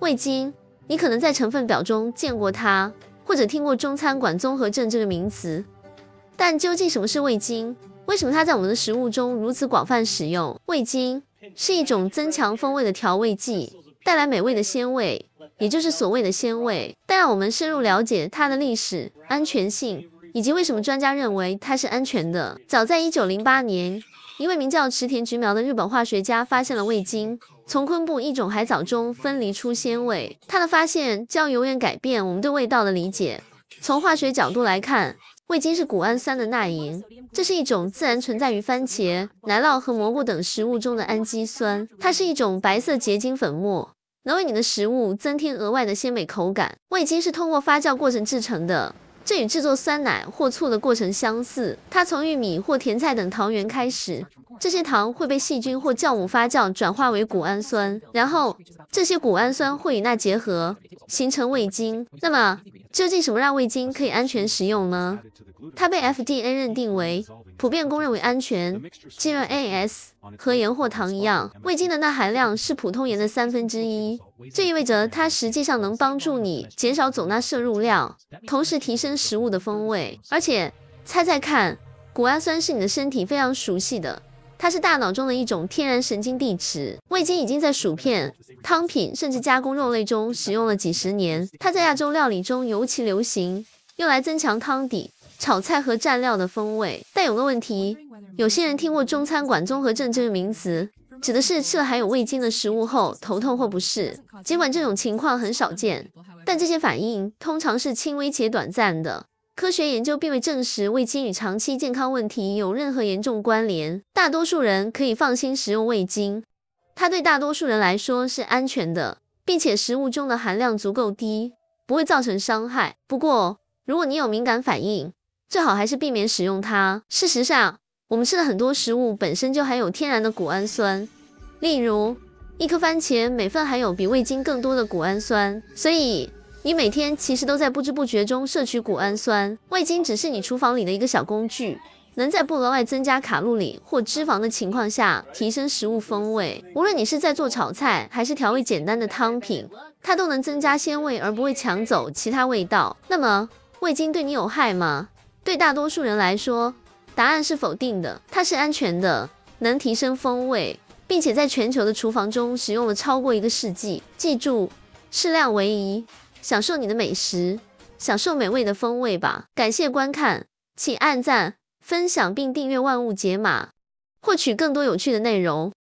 味精，你可能在成分表中见过它，或者听过中餐馆综合症这个名词。但究竟什么是味精？为什么它在我们的食物中如此广泛使用？味精是一种增强风味的调味剂，带来美味的鲜味，也就是所谓的鲜味。但让我们深入了解它的历史、安全性，以及为什么专家认为它是安全的。早在一九零八年。一位名叫池田菊苗的日本化学家发现了味精，从昆布一种海藻中分离出鲜味。他的发现将永远改变我们对味道的理解。从化学角度来看，味精是谷氨酸的钠盐，这是一种自然存在于番茄、奶酪和蘑菇等食物中的氨基酸。它是一种白色结晶粉末，能为你的食物增添额外的鲜美口感。味精是通过发酵过程制成的。这与制作酸奶或醋的过程相似。它从玉米或甜菜等糖源开始，这些糖会被细菌或酵母发酵转化为谷氨酸，然后这些谷氨酸会与钠结合形成味精。那么，究竟什么让味精可以安全食用呢？它被 F D a 认定为普遍公认为安全。进入 A S 和盐或糖一样，味精的钠含量是普通盐的三分之一，这意味着它实际上能帮助你减少总钠摄入量，同时提升食物的风味。而且，猜猜看，谷氨酸是你的身体非常熟悉的，它是大脑中的一种天然神经递质。味精已经在薯片、汤品甚至加工肉类中使用了几十年，它在亚洲料理中尤其流行，用来增强汤底。炒菜和蘸料的风味，但有个问题，有些人听过中餐馆综合症这个名词，指的是吃了含有味精的食物后头痛或不适。尽管这种情况很少见，但这些反应通常是轻微且短暂的。科学研究并未证实味精与长期健康问题有任何严重关联。大多数人可以放心食用味精，它对大多数人来说是安全的，并且食物中的含量足够低，不会造成伤害。不过，如果你有敏感反应，最好还是避免使用它。事实上，我们吃的很多食物本身就含有天然的谷氨酸，例如一颗番茄，每份含有比味精更多的谷氨酸。所以你每天其实都在不知不觉中摄取谷氨酸。味精只是你厨房里的一个小工具，能在不额外增加卡路里或脂肪的情况下提升食物风味。无论你是在做炒菜，还是调味简单的汤品，它都能增加鲜味，而不会抢走其他味道。那么味精对你有害吗？对大多数人来说，答案是否定的。它是安全的，能提升风味，并且在全球的厨房中使用了超过一个世纪。记住，适量为宜。享受你的美食，享受美味的风味吧。感谢观看，请按赞、分享并订阅《万物解码》，获取更多有趣的内容。